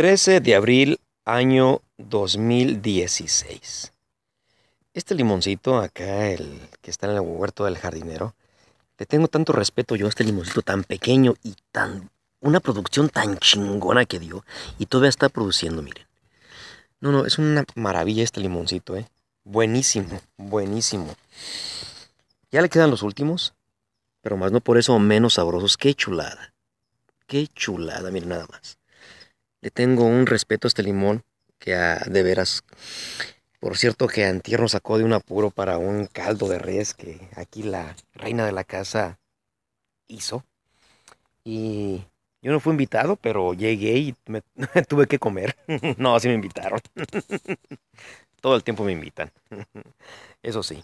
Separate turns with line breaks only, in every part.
13 de abril, año 2016. Este limoncito acá, el que está en el huerto del jardinero, le tengo tanto respeto yo este limoncito tan pequeño y tan. una producción tan chingona que dio. Y todavía está produciendo, miren. No, no, es una maravilla este limoncito, ¿eh? Buenísimo, buenísimo. Ya le quedan los últimos, pero más no por eso menos sabrosos. ¡Qué chulada! ¡Qué chulada! Miren nada más. Le tengo un respeto a este limón que ah, de veras. Por cierto que Antier nos sacó de un apuro para un caldo de res que aquí la reina de la casa hizo. Y yo no fui invitado, pero llegué y me, tuve que comer. no, sí me invitaron. Todo el tiempo me invitan. Eso sí.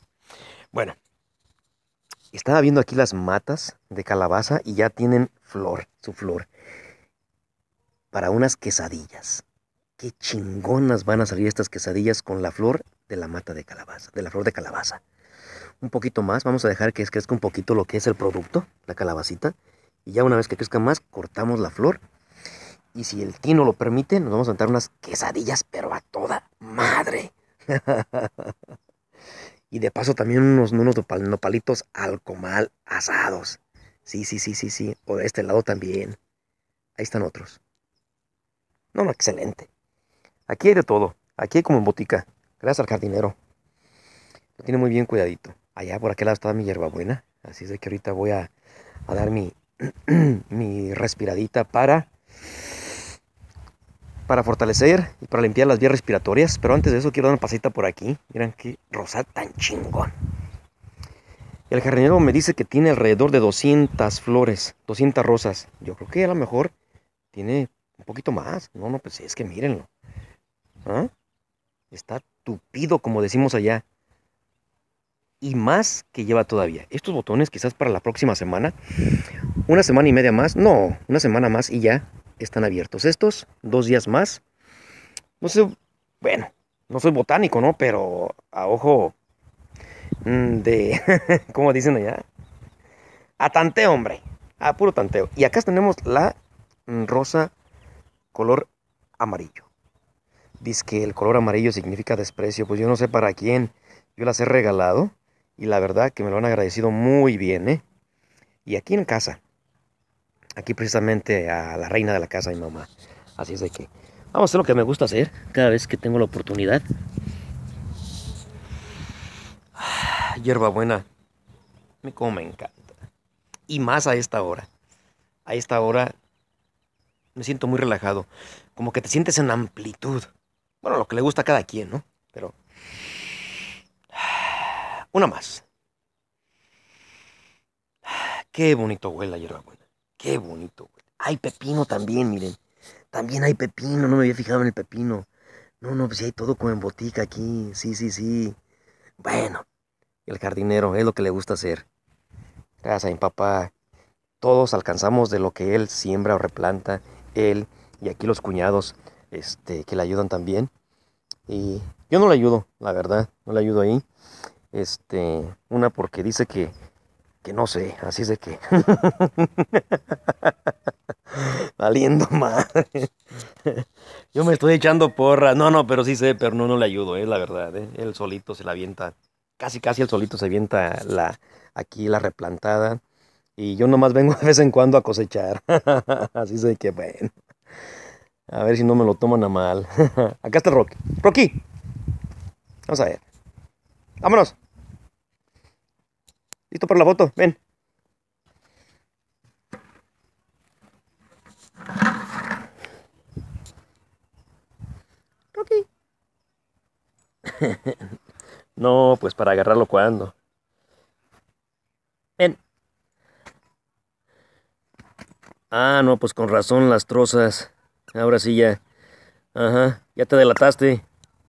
Bueno, estaba viendo aquí las matas de calabaza y ya tienen flor, su flor para unas quesadillas. Qué chingonas van a salir estas quesadillas con la flor de la mata de calabaza, de la flor de calabaza. Un poquito más, vamos a dejar que crezca un poquito lo que es el producto, la calabacita. Y ya una vez que crezca más, cortamos la flor. Y si el tino lo permite, nos vamos a dar unas quesadillas, pero a toda madre. y de paso también unos, unos nopalitos al comal asados. Sí, sí, sí, sí, sí. O de este lado también. Ahí están otros. No, no, excelente. Aquí hay de todo. Aquí hay como en botica. Gracias al jardinero. Lo tiene muy bien cuidadito. Allá por aquel lado está mi hierbabuena. Así es de que ahorita voy a, dar mi, mi respiradita para, para fortalecer y para limpiar las vías respiratorias. Pero antes de eso quiero dar una pasita por aquí. Miren qué rosa tan chingón. El jardinero me dice que tiene alrededor de 200 flores, 200 rosas. Yo creo que a lo mejor tiene un poquito más. No, no, pues es que mírenlo. ¿Ah? Está tupido, como decimos allá. Y más que lleva todavía. Estos botones quizás para la próxima semana. Una semana y media más. No, una semana más y ya están abiertos. Estos, dos días más. No sé, bueno, no soy botánico, ¿no? Pero a ojo mm, de, ¿cómo dicen allá? A tanteo, hombre. A puro tanteo. Y acá tenemos la mm, rosa color amarillo. Dice que el color amarillo significa desprecio. Pues yo no sé para quién. Yo las he regalado y la verdad que me lo han agradecido muy bien. ¿eh? Y aquí en casa. Aquí precisamente a la reina de la casa, mi mamá. Así es de que vamos a hacer lo que me gusta hacer cada vez que tengo la oportunidad. Ah, hierba buena. Me como me encanta. Y más a esta hora. A esta hora me siento muy relajado. Como que te sientes en amplitud. Bueno, lo que le gusta a cada quien, ¿no? Pero... Una más. Qué bonito huele la hierbabuena. Qué bonito huele. Hay pepino también, miren. También hay pepino, no me había fijado en el pepino. No, no, pues hay todo como en botica aquí. Sí, sí, sí. Bueno, el jardinero es lo que le gusta hacer. Gracias a mi papá. Todos alcanzamos de lo que él siembra o replanta él y aquí los cuñados este, que le ayudan también. Y yo no le ayudo, la verdad, no le ayudo ahí. Este, una porque dice que, que no sé, así sé de que. Valiendo más, Yo me estoy echando porra. No, no, pero sí sé, pero no, no le ayudo, es eh, la verdad. el eh. Él solito se la avienta. Casi, casi el solito se avienta la, aquí la replantada. Y yo nomás vengo de vez en cuando a cosechar. Así sé que bueno. A ver si no me lo toman a mal. Acá está Rocky. Rocky. Vamos a ver. Vámonos. Listo para la foto. Ven. Rocky. no, pues para agarrarlo cuando. Ah, no, pues con razón las trozas. Ahora sí ya. Ajá, ya te delataste.